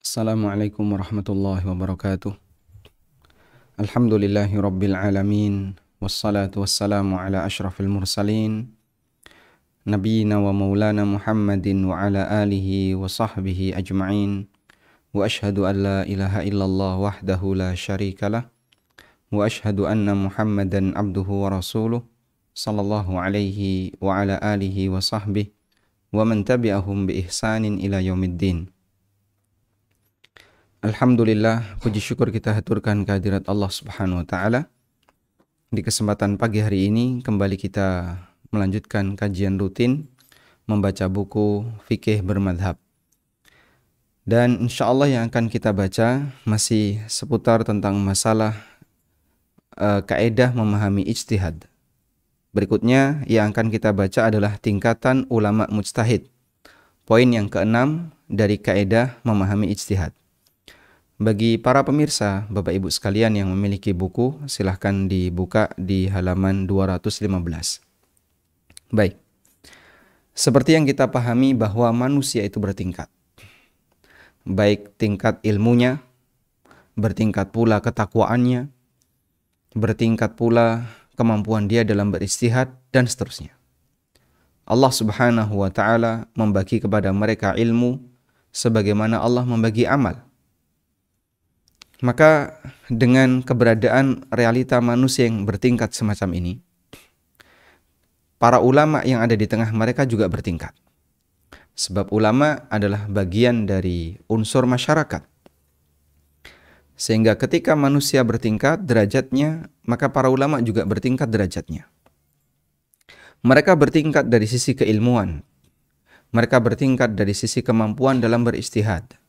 السلام عليكم ورحمة الله وبركاته الحمد لله رب العالمين والصلاة والسلام على أشرف المرسلين نبينا ومولانا محمد وعلى آله وصحبه أجمعين وأشهد أن لا إله إلا الله وحده لا شريك له وأشهد أن محمدا عبده ورسوله صلى الله عليه وعلى آله وصحبه ومن تبعهم بإحسان إلى يوم الدين Alhamdulillah puji syukur kita haturkan kehadirat Allah Subhanahu wa taala. Di kesempatan pagi hari ini kembali kita melanjutkan kajian rutin membaca buku Fikih Bermadhab. Dan insya Allah yang akan kita baca masih seputar tentang masalah uh, kaedah memahami ijtihad. Berikutnya yang akan kita baca adalah tingkatan ulama mujtahid. Poin yang keenam dari kaedah memahami ijtihad. Bagi para pemirsa, Bapak Ibu sekalian yang memiliki buku, silahkan dibuka di halaman 215. Baik. Seperti yang kita pahami bahwa manusia itu bertingkat. Baik tingkat ilmunya, bertingkat pula ketakwaannya, bertingkat pula kemampuan dia dalam beristihad dan seterusnya. Allah Subhanahu wa taala membagi kepada mereka ilmu sebagaimana Allah membagi amal maka dengan keberadaan realita manusia yang bertingkat semacam ini, para ulama yang ada di tengah mereka juga bertingkat. Sebab ulama adalah bagian dari unsur masyarakat. Sehingga ketika manusia bertingkat derajatnya, maka para ulama juga bertingkat derajatnya. Mereka bertingkat dari sisi keilmuan. Mereka bertingkat dari sisi kemampuan dalam beristihad.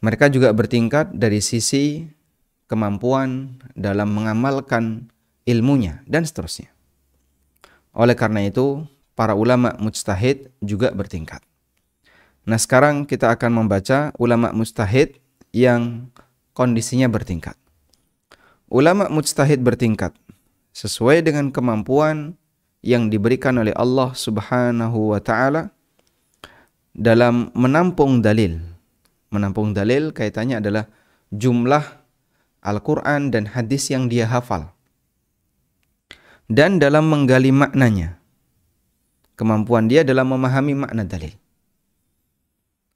Mereka juga bertingkat dari sisi kemampuan dalam mengamalkan ilmunya dan seterusnya. Oleh karena itu, para ulama mujtahid juga bertingkat. Nah, sekarang kita akan membaca ulama mujtahid yang kondisinya bertingkat. Ulama mujtahid bertingkat sesuai dengan kemampuan yang diberikan oleh Allah Subhanahu wa taala dalam menampung dalil menampung dalil kaitannya adalah jumlah Al-Quran dan hadis yang dia hafal. Dan dalam menggali maknanya. Kemampuan dia dalam memahami makna dalil.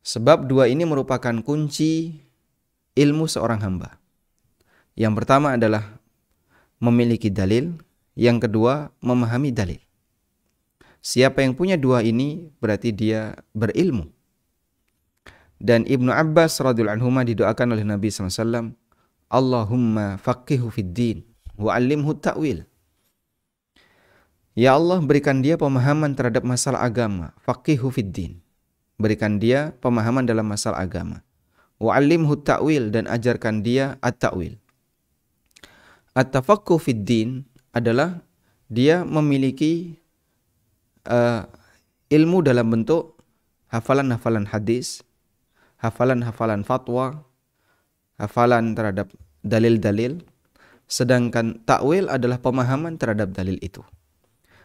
Sebab dua ini merupakan kunci ilmu seorang hamba. Yang pertama adalah memiliki dalil, yang kedua memahami dalil. Siapa yang punya dua ini berarti dia berilmu dan Ibnu Abbas radhiyallahu anhuma didoakan oleh Nabi SAW Allahumma faqihu fid din wa allimhu ta'wil Ya Allah berikan dia pemahaman terhadap masalah agama faqihu fid din berikan dia pemahaman dalam masalah agama wa allimhu ta'wil dan ajarkan dia at-ta'wil At-tafaqquh fid din adalah dia memiliki uh, ilmu dalam bentuk hafalan-hafalan hadis hafalan-hafalan fatwa, hafalan terhadap dalil-dalil, sedangkan takwil adalah pemahaman terhadap dalil itu.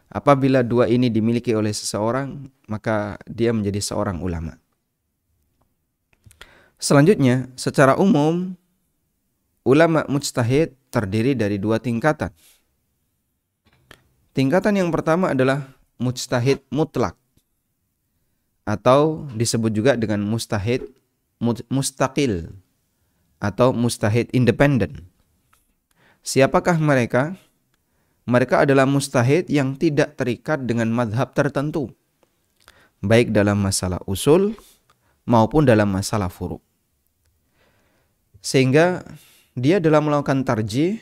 Apabila dua ini dimiliki oleh seseorang, maka dia menjadi seorang ulama. Selanjutnya, secara umum, ulama mujtahid terdiri dari dua tingkatan. Tingkatan yang pertama adalah mujtahid mutlak atau disebut juga dengan mustahid mustaqil atau mustahid independen. Siapakah mereka? Mereka adalah mustahid yang tidak terikat dengan madhab tertentu, baik dalam masalah usul maupun dalam masalah furuk. Sehingga dia dalam melakukan tarjih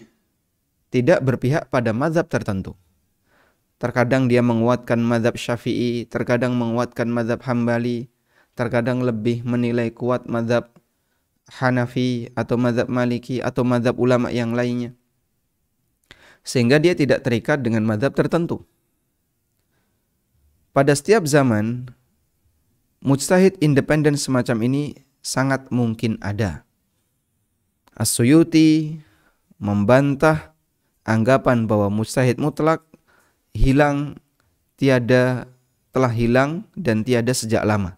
tidak berpihak pada madhab tertentu. Terkadang dia menguatkan madhab syafi'i, terkadang menguatkan madhab hambali, terkadang lebih menilai kuat mazhab Hanafi atau mazhab Maliki atau mazhab ulama yang lainnya. Sehingga dia tidak terikat dengan mazhab tertentu. Pada setiap zaman, mujtahid independen semacam ini sangat mungkin ada. As-Suyuti membantah anggapan bahwa mujtahid mutlak hilang tiada telah hilang dan tiada sejak lama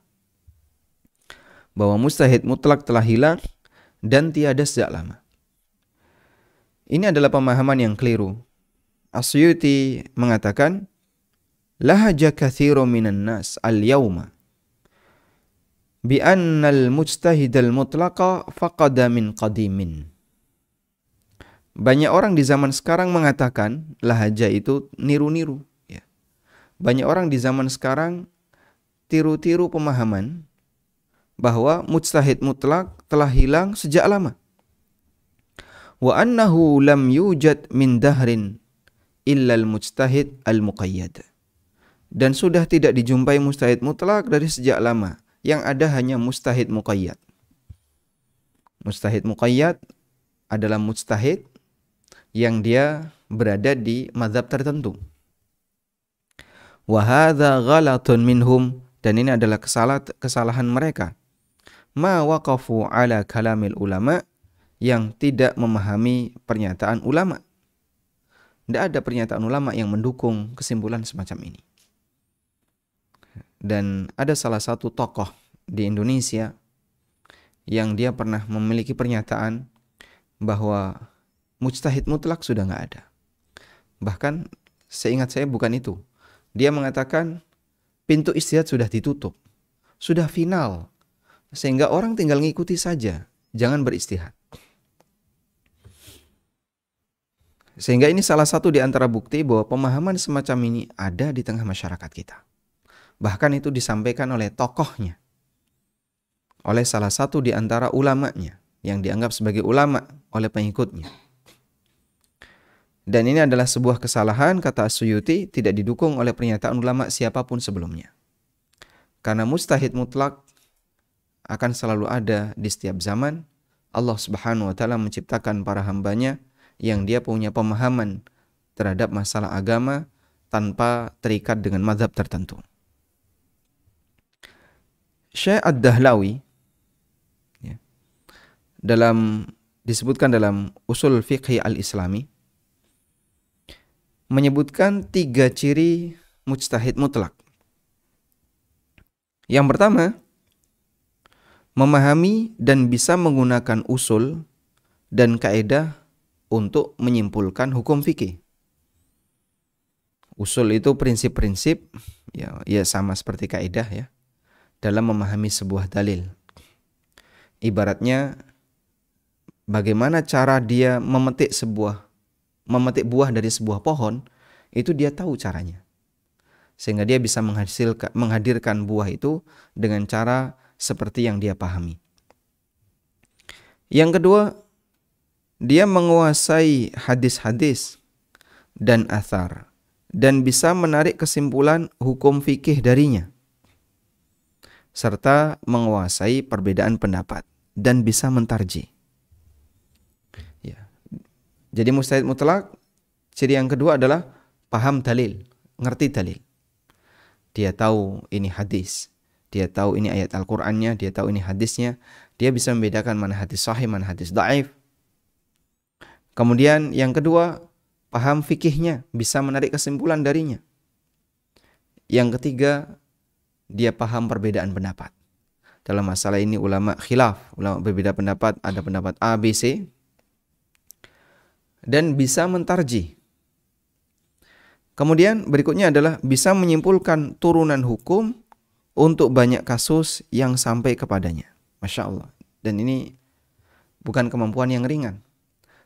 bahwa mustahid mutlak telah hilang dan tiada sejak lama. Ini adalah pemahaman yang keliru. Asyuti mengatakan, Lahaja kathiru minan nas al-yawma bi annal al-mutlaqa faqada min qadimin. Banyak orang di zaman sekarang mengatakan lahaja itu niru-niru. Ya. Banyak orang di zaman sekarang tiru-tiru pemahaman bahwa mujtahid mutlak telah hilang sejak lama. Wa annahu lam yujad min dahrin al mujtahid al muqayyad. Dan sudah tidak dijumpai mujtahid mutlak dari sejak lama. Yang ada hanya mujtahid muqayyad. Mujtahid muqayyad adalah mujtahid yang dia berada di mazhab tertentu. Wahada ghalatun minhum dan ini adalah kesalahan mereka ma waqafu ala kalamil ulama yang tidak memahami pernyataan ulama. Tidak ada pernyataan ulama yang mendukung kesimpulan semacam ini. Dan ada salah satu tokoh di Indonesia yang dia pernah memiliki pernyataan bahwa mujtahid mutlak sudah nggak ada. Bahkan seingat saya bukan itu. Dia mengatakan pintu istihad sudah ditutup. Sudah final sehingga orang tinggal ngikuti saja, jangan beristihad. Sehingga ini salah satu di antara bukti bahwa pemahaman semacam ini ada di tengah masyarakat kita. Bahkan itu disampaikan oleh tokohnya. Oleh salah satu di antara ulamanya yang dianggap sebagai ulama oleh pengikutnya. Dan ini adalah sebuah kesalahan kata Suyuti tidak didukung oleh pernyataan ulama siapapun sebelumnya. Karena mustahid mutlak akan selalu ada di setiap zaman. Allah Subhanahu wa taala menciptakan para hambanya yang dia punya pemahaman terhadap masalah agama tanpa terikat dengan mazhab tertentu. Syekh Ad-Dahlawi ya, dalam disebutkan dalam usul fiqhi al-islami menyebutkan tiga ciri mujtahid mutlak. Yang pertama, memahami dan bisa menggunakan usul dan kaedah untuk menyimpulkan hukum fikih. Usul itu prinsip-prinsip ya, ya sama seperti kaedah ya dalam memahami sebuah dalil. Ibaratnya bagaimana cara dia memetik sebuah memetik buah dari sebuah pohon itu dia tahu caranya. Sehingga dia bisa menghasilkan menghadirkan buah itu dengan cara seperti yang dia pahami. Yang kedua, dia menguasai hadis-hadis dan athar dan bisa menarik kesimpulan hukum fikih darinya serta menguasai perbedaan pendapat dan bisa mentarji. Ya. Jadi mustahid mutlak ciri yang kedua adalah paham dalil, ngerti dalil. Dia tahu ini hadis, dia tahu ini ayat Al-Qur'annya, dia tahu ini hadisnya, dia bisa membedakan mana hadis sahih, mana hadis dhaif. Kemudian yang kedua, paham fikihnya, bisa menarik kesimpulan darinya. Yang ketiga, dia paham perbedaan pendapat. Dalam masalah ini ulama khilaf, ulama berbeda pendapat, ada pendapat A, B, C. Dan bisa mentarji. Kemudian berikutnya adalah bisa menyimpulkan turunan hukum untuk banyak kasus yang sampai kepadanya. Masya Allah. Dan ini bukan kemampuan yang ringan.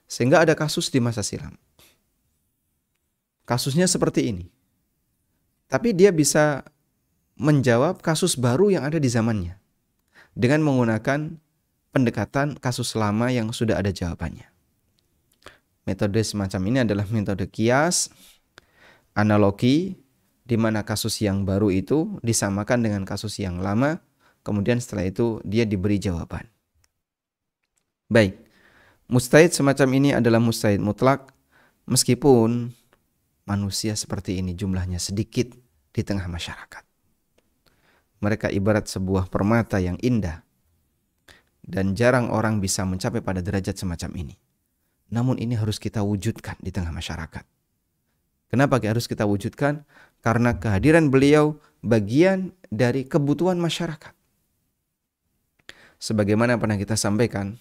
Sehingga ada kasus di masa silam. Kasusnya seperti ini. Tapi dia bisa menjawab kasus baru yang ada di zamannya. Dengan menggunakan pendekatan kasus lama yang sudah ada jawabannya. Metode semacam ini adalah metode kias, analogi, di mana kasus yang baru itu disamakan dengan kasus yang lama, kemudian setelah itu dia diberi jawaban. Baik, mustahid semacam ini adalah mustahid mutlak, meskipun manusia seperti ini jumlahnya sedikit di tengah masyarakat. Mereka ibarat sebuah permata yang indah, dan jarang orang bisa mencapai pada derajat semacam ini. Namun ini harus kita wujudkan di tengah masyarakat. Kenapa harus kita wujudkan? karena kehadiran beliau bagian dari kebutuhan masyarakat. Sebagaimana pernah kita sampaikan,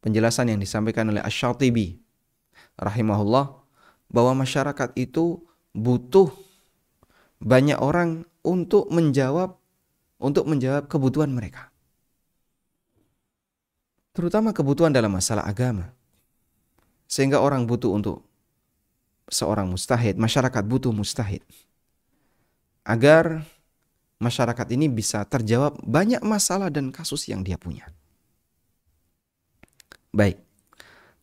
penjelasan yang disampaikan oleh ash shatibi rahimahullah bahwa masyarakat itu butuh banyak orang untuk menjawab untuk menjawab kebutuhan mereka. Terutama kebutuhan dalam masalah agama. Sehingga orang butuh untuk seorang mustahid, masyarakat butuh mustahid. Agar masyarakat ini bisa terjawab banyak masalah dan kasus yang dia punya. Baik.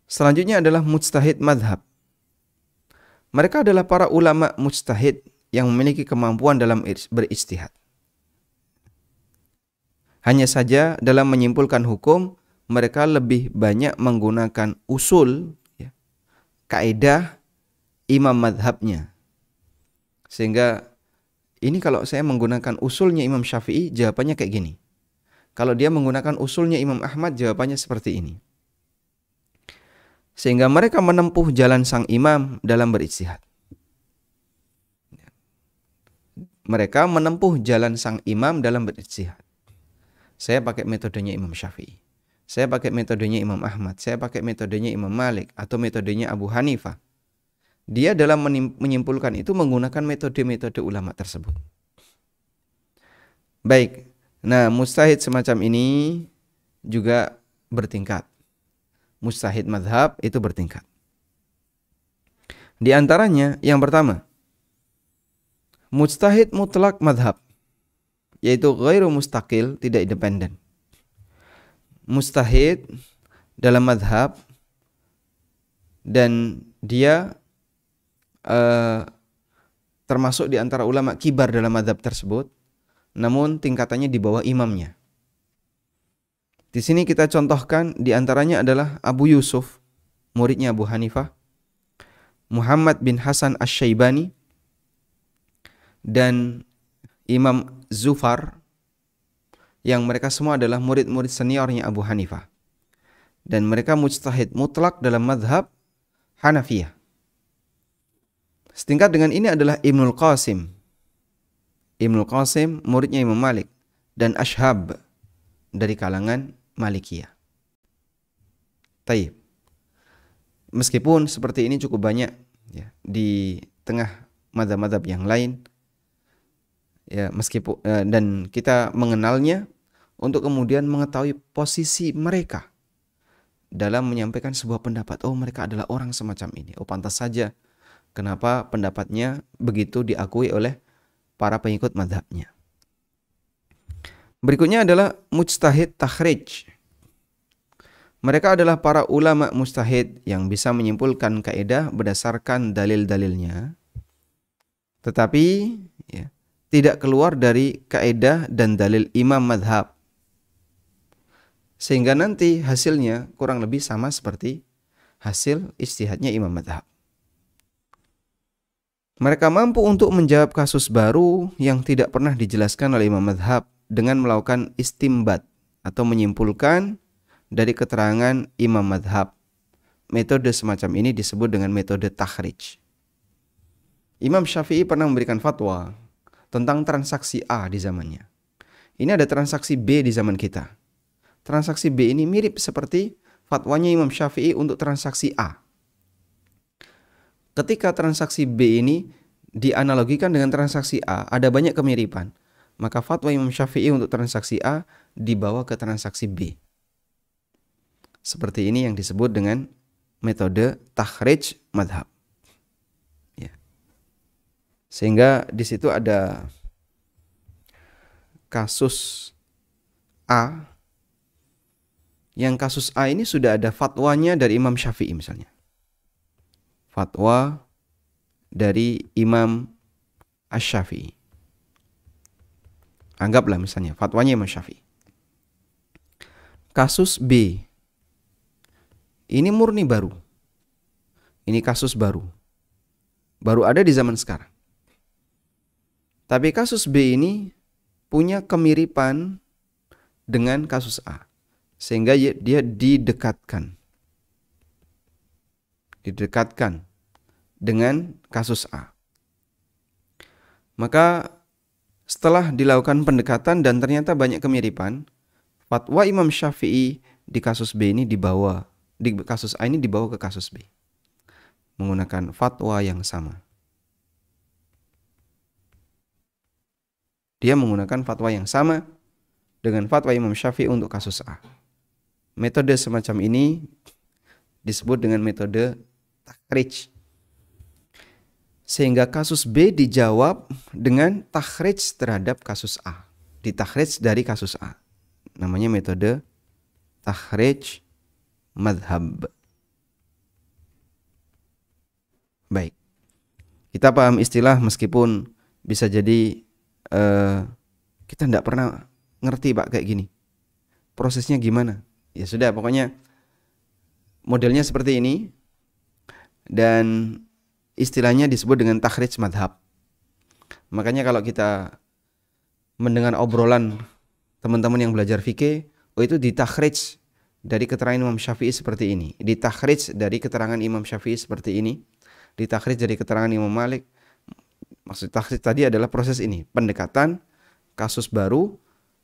Selanjutnya adalah mustahid madhab. Mereka adalah para ulama mustahid yang memiliki kemampuan dalam beristihad. Hanya saja dalam menyimpulkan hukum, mereka lebih banyak menggunakan usul, ya, kaedah, imam madhabnya. Sehingga ini kalau saya menggunakan usulnya Imam Syafi'i jawabannya kayak gini. Kalau dia menggunakan usulnya Imam Ahmad jawabannya seperti ini. Sehingga mereka menempuh jalan sang imam dalam beristihad. Mereka menempuh jalan sang imam dalam beristihad. Saya pakai metodenya Imam Syafi'i. Saya pakai metodenya Imam Ahmad. Saya pakai metodenya Imam Malik atau metodenya Abu Hanifah dia dalam menyimpulkan itu menggunakan metode-metode ulama tersebut. Baik. Nah, mustahid semacam ini juga bertingkat. Mustahid madhab itu bertingkat. Di antaranya yang pertama, mustahid mutlak madhab, yaitu ghairu mustakil tidak independen. Mustahid dalam madhab dan dia Eh, termasuk di antara ulama kibar dalam madhab tersebut, namun tingkatannya di bawah imamnya. Di sini kita contohkan di antaranya adalah Abu Yusuf, muridnya Abu Hanifah, Muhammad bin Hasan ash syaibani dan Imam Zufar yang mereka semua adalah murid-murid seniornya Abu Hanifah. Dan mereka mujtahid mutlak dalam madhab Hanafiyah. Setingkat dengan ini adalah Ibnul Qasim. Ibnul Qasim muridnya Imam Malik dan Ashab dari kalangan Malikiyah. Taib. Meskipun seperti ini cukup banyak ya, di tengah madhab-madhab yang lain ya meskipun eh, dan kita mengenalnya untuk kemudian mengetahui posisi mereka dalam menyampaikan sebuah pendapat oh mereka adalah orang semacam ini oh pantas saja Kenapa pendapatnya begitu diakui oleh para pengikut madhabnya. Berikutnya adalah mujtahid takhrij. Mereka adalah para ulama mustahid yang bisa menyimpulkan kaidah berdasarkan dalil-dalilnya, tetapi ya, tidak keluar dari kaidah dan dalil imam madhab. Sehingga nanti hasilnya kurang lebih sama seperti hasil istihadnya imam madhab. Mereka mampu untuk menjawab kasus baru yang tidak pernah dijelaskan oleh Imam Madhab dengan melakukan istimbat atau menyimpulkan dari keterangan Imam Madhab. Metode semacam ini disebut dengan metode tahrij. Imam Syafi'i pernah memberikan fatwa tentang transaksi A di zamannya. Ini ada transaksi B di zaman kita. Transaksi B ini mirip seperti fatwanya Imam Syafi'i untuk transaksi A ketika transaksi B ini dianalogikan dengan transaksi A, ada banyak kemiripan. Maka fatwa Imam Syafi'i untuk transaksi A dibawa ke transaksi B. Seperti ini yang disebut dengan metode takhrij madhab. Ya. Sehingga di situ ada kasus A yang kasus A ini sudah ada fatwanya dari Imam Syafi'i misalnya fatwa dari Imam Ash-Syafi'i. Anggaplah misalnya fatwanya Imam Syafi'i. Kasus B. Ini murni baru. Ini kasus baru. Baru ada di zaman sekarang. Tapi kasus B ini punya kemiripan dengan kasus A. Sehingga ya, dia didekatkan didekatkan dengan kasus A. Maka setelah dilakukan pendekatan dan ternyata banyak kemiripan, fatwa Imam Syafi'i di kasus B ini dibawa di kasus A ini dibawa ke kasus B menggunakan fatwa yang sama. Dia menggunakan fatwa yang sama dengan fatwa Imam Syafi'i untuk kasus A. Metode semacam ini disebut dengan metode takhrij. Sehingga kasus B dijawab dengan takhrij terhadap kasus A. Ditakhrij dari kasus A. Namanya metode takhrij madhab. Baik. Kita paham istilah meskipun bisa jadi uh, kita tidak pernah ngerti Pak kayak gini. Prosesnya gimana? Ya sudah pokoknya modelnya seperti ini dan istilahnya disebut dengan takhrij madhab. Makanya kalau kita mendengar obrolan teman-teman yang belajar fikih, oh itu ditakhrij dari keterangan Imam Syafi'i seperti ini, ditakhrij dari keterangan Imam Syafi'i seperti ini, ditakhrij dari keterangan Imam Malik. Maksud takhrij tadi adalah proses ini, pendekatan kasus baru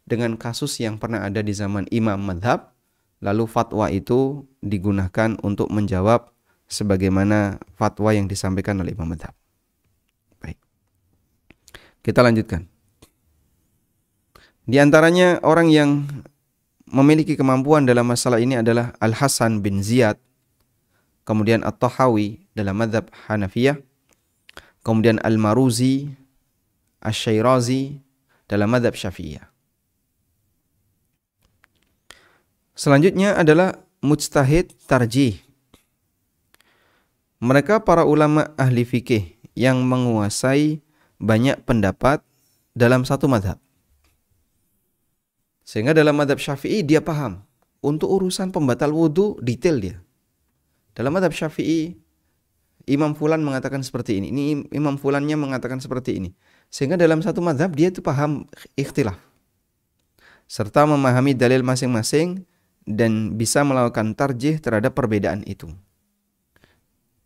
dengan kasus yang pernah ada di zaman imam madhab, lalu fatwa itu digunakan untuk menjawab sebagaimana fatwa yang disampaikan oleh Imam Madhab. Baik. Kita lanjutkan. Di antaranya orang yang memiliki kemampuan dalam masalah ini adalah Al-Hasan bin Ziyad, kemudian At-Tahawi dalam madhab Hanafiyah, kemudian Al-Maruzi, Al Shayrazi dalam madhab Syafi'iyah. Selanjutnya adalah mujtahid tarjih mereka para ulama ahli fikih yang menguasai banyak pendapat dalam satu madhab. Sehingga dalam madhab syafi'i dia paham. Untuk urusan pembatal wudhu detail dia. Dalam madhab syafi'i Imam Fulan mengatakan seperti ini. Ini Imam Fulannya mengatakan seperti ini. Sehingga dalam satu madhab dia itu paham ikhtilaf. Serta memahami dalil masing-masing dan bisa melakukan tarjih terhadap perbedaan itu.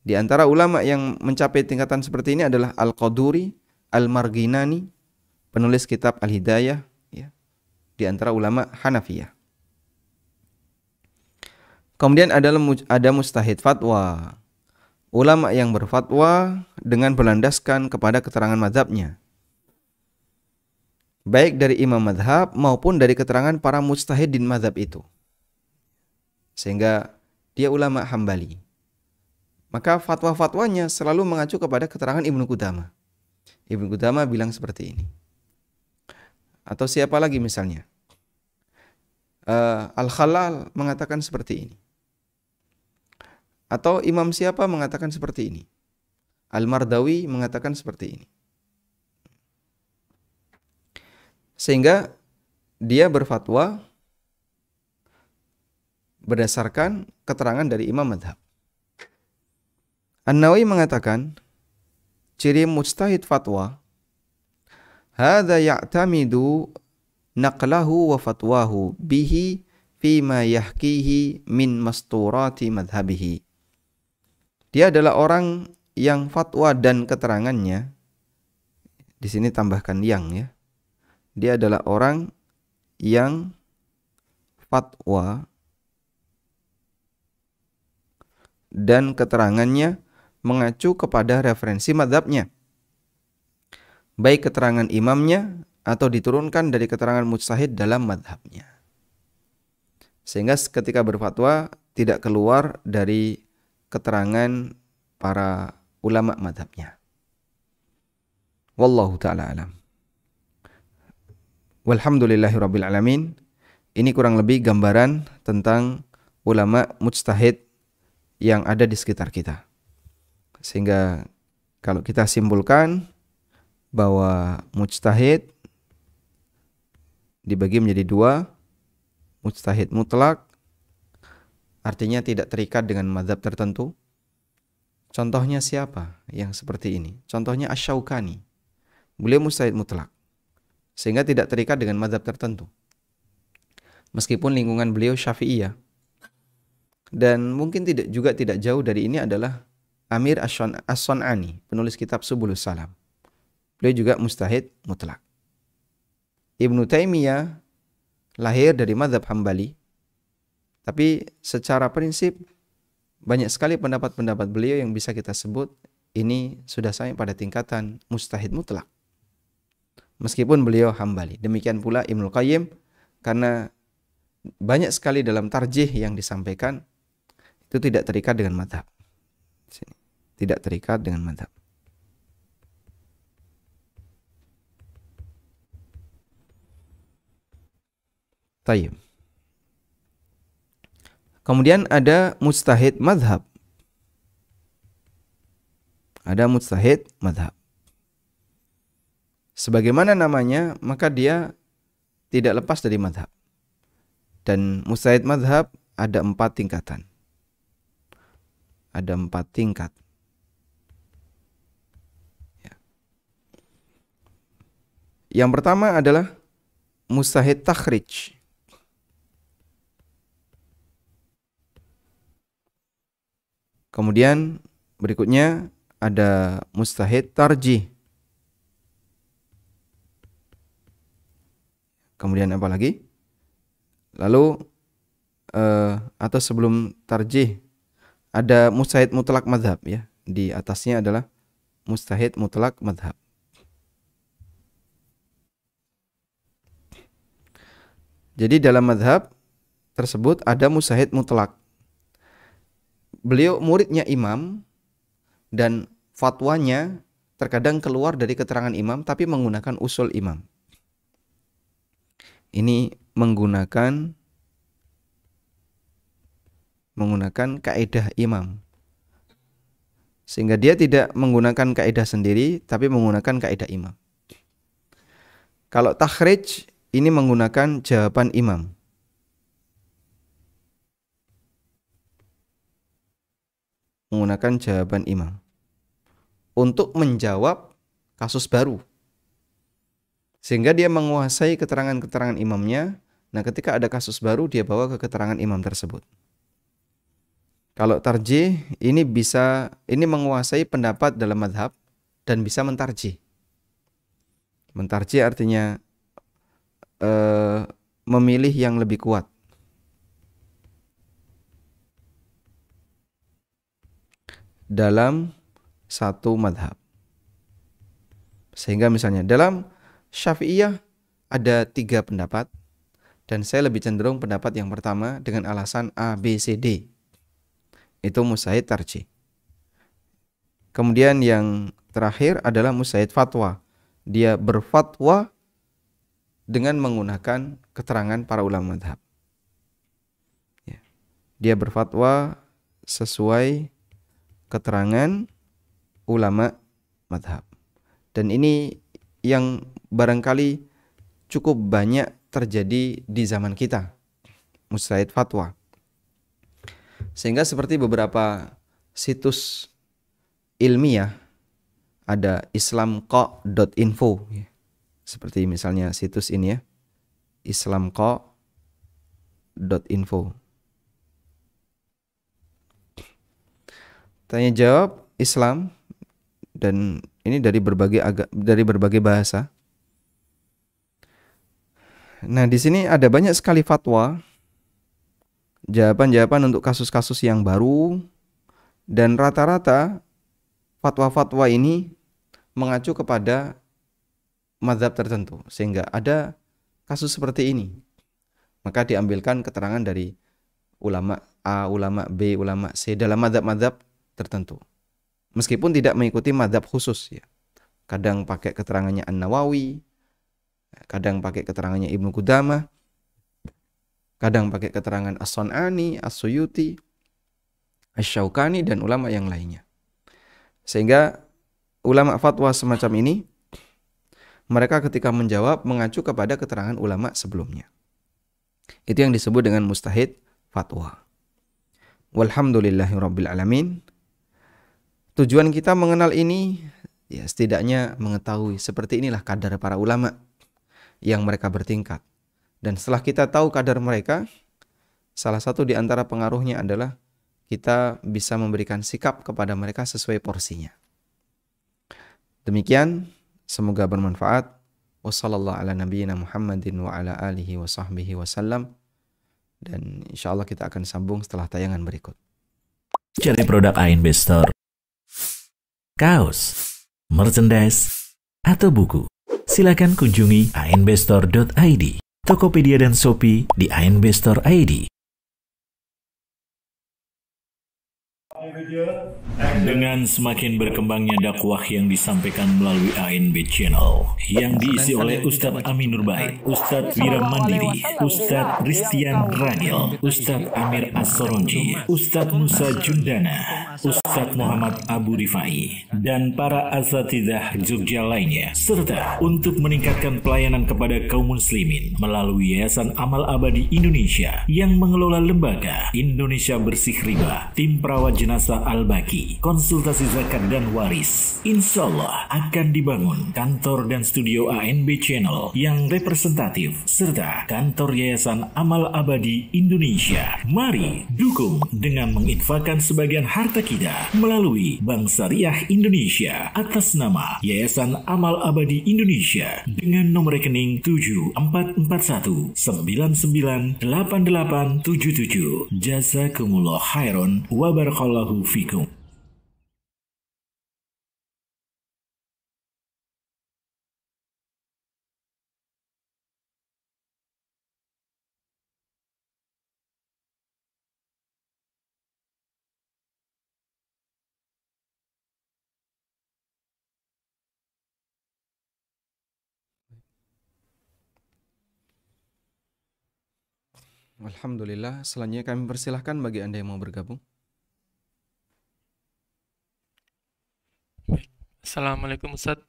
Di antara ulama yang mencapai tingkatan seperti ini adalah Al-Qaduri, Al-Marginani, penulis kitab Al-Hidayah, ya. di antara ulama Hanafiyah. Kemudian ada, ada mustahid fatwa. Ulama yang berfatwa dengan berlandaskan kepada keterangan madhabnya. Baik dari imam madhab maupun dari keterangan para mustahid di madhab itu. Sehingga dia ulama hambali maka fatwa-fatwanya selalu mengacu kepada keterangan Ibnu Qudama. Ibnu Qudama bilang seperti ini. Atau siapa lagi misalnya? Uh, Al-Khalal mengatakan seperti ini. Atau imam siapa mengatakan seperti ini. Al-Mardawi mengatakan seperti ini. Sehingga dia berfatwa berdasarkan keterangan dari imam madhab. An-Nawawi mengatakan, ciri mujtahid fatwa, Hada ya'tamidu naqlahu wa fatwahu bihi fima yahkihi min masturati madhabihi. Dia adalah orang yang fatwa dan keterangannya, di sini tambahkan yang ya, dia adalah orang yang fatwa dan keterangannya mengacu kepada referensi madhabnya. Baik keterangan imamnya atau diturunkan dari keterangan mujtahid dalam madhabnya. Sehingga ketika berfatwa tidak keluar dari keterangan para ulama madhabnya. Wallahu ta'ala alam. Walhamdulillahirrabbilalamin. Ini kurang lebih gambaran tentang ulama mujtahid yang ada di sekitar kita. Sehingga kalau kita simpulkan bahwa mujtahid dibagi menjadi dua, mujtahid mutlak artinya tidak terikat dengan madhab tertentu. Contohnya siapa yang seperti ini? Contohnya Asyaukani. Beliau mujtahid mutlak sehingga tidak terikat dengan madhab tertentu. Meskipun lingkungan beliau Syafi'iyah dan mungkin tidak juga tidak jauh dari ini adalah Amir As-Son'ani, penulis kitab Subulus Salam. Beliau juga mustahid mutlak. Ibnu Taimiyah lahir dari madhab Hambali, tapi secara prinsip banyak sekali pendapat-pendapat beliau yang bisa kita sebut ini sudah sampai pada tingkatan mustahid mutlak. Meskipun beliau Hambali. Demikian pula Ibnu Qayyim karena banyak sekali dalam tarjih yang disampaikan itu tidak terikat dengan madhab tidak terikat dengan madhab. Tayyib. Kemudian ada mustahid madhab. Ada mustahid madhab. Sebagaimana namanya, maka dia tidak lepas dari madhab. Dan mustahid madhab ada empat tingkatan. Ada empat tingkat. Yang pertama adalah mustahid takhrij. Kemudian berikutnya ada mustahid tarjih. Kemudian apa lagi? Lalu uh, atau sebelum tarjih ada mustahid mutlak madhab ya. Di atasnya adalah mustahid mutlak madhab. Jadi dalam madhab tersebut ada musahid mutlak. Beliau muridnya imam dan fatwanya terkadang keluar dari keterangan imam tapi menggunakan usul imam. Ini menggunakan menggunakan kaidah imam. Sehingga dia tidak menggunakan kaidah sendiri tapi menggunakan kaidah imam. Kalau takhrij ini menggunakan jawaban imam. Menggunakan jawaban imam. Untuk menjawab kasus baru. Sehingga dia menguasai keterangan-keterangan imamnya. Nah ketika ada kasus baru dia bawa ke keterangan imam tersebut. Kalau tarji, ini bisa ini menguasai pendapat dalam madhab dan bisa mentarji. Mentarji artinya Eh, memilih yang lebih kuat. dalam satu madhab. Sehingga misalnya dalam syafi'iyah ada tiga pendapat dan saya lebih cenderung pendapat yang pertama dengan alasan A, B, C, D. Itu Musaid Tarji. Kemudian yang terakhir adalah Musaid Fatwa. Dia berfatwa dengan menggunakan keterangan para ulama madhab. Ya. Dia berfatwa sesuai keterangan ulama madhab. Dan ini yang barangkali cukup banyak terjadi di zaman kita. Mustahid fatwa. Sehingga seperti beberapa situs ilmiah ada islamko.info ya seperti misalnya situs ini ya islamko.info tanya jawab Islam dan ini dari berbagai agak dari berbagai bahasa nah di sini ada banyak sekali fatwa jawaban-jawaban untuk kasus-kasus yang baru dan rata-rata fatwa-fatwa ini mengacu kepada madhab tertentu sehingga ada kasus seperti ini maka diambilkan keterangan dari ulama A, ulama B, ulama C dalam madhab-madhab tertentu meskipun tidak mengikuti madhab khusus ya kadang pakai keterangannya An Nawawi kadang pakai keterangannya Ibnu Qudamah kadang pakai keterangan As-Sun'ani, As-Suyuti, As Shaukani dan ulama yang lainnya. Sehingga ulama fatwa semacam ini mereka ketika menjawab mengacu kepada keterangan ulama sebelumnya. Itu yang disebut dengan mustahid fatwa. Walhamdulillahirabbil Tujuan kita mengenal ini ya setidaknya mengetahui seperti inilah kadar para ulama yang mereka bertingkat. Dan setelah kita tahu kadar mereka, salah satu di antara pengaruhnya adalah kita bisa memberikan sikap kepada mereka sesuai porsinya. Demikian Semoga bermanfaat. Wassalamualaikum ala nabiyyina Muhammadin wa ala alihi wa sahbihi wasallam. Dan insya Allah kita akan sambung setelah tayangan berikut. Cari produk AIN Bestor: Kaos, merchandise, atau buku. Silakan kunjungi ainbestore.id, Tokopedia dan Shopee di ainbestore.id. Dengan semakin berkembangnya dakwah yang disampaikan melalui ANB Channel yang diisi oleh Ustadz Aminur Baik, Ustadz Wira Mandiri, Ustadz Ristian Ranil, Ustadz Amir Asoronji, Ustadz Musa Jundana, Ustadz Muhammad Abu Rifai, dan para asatidah Jogja lainnya, serta untuk meningkatkan pelayanan kepada kaum muslimin melalui Yayasan Amal Abadi Indonesia yang mengelola lembaga Indonesia Bersih Riba, tim perawat jenazah al baki konsultasi zakat dan waris. Insya Allah akan dibangun kantor dan studio ANB Channel yang representatif serta kantor Yayasan Amal Abadi Indonesia. Mari dukung dengan menginfakkan sebagian harta kita melalui Bank Syariah Indonesia atas nama Yayasan Amal Abadi Indonesia dengan nomor rekening 7441 998877. Jazakumullah khairan wa barakallahu fikum. Alhamdulillah. Selanjutnya kami persilahkan bagi Anda yang mau bergabung. Assalamualaikum Ustaz.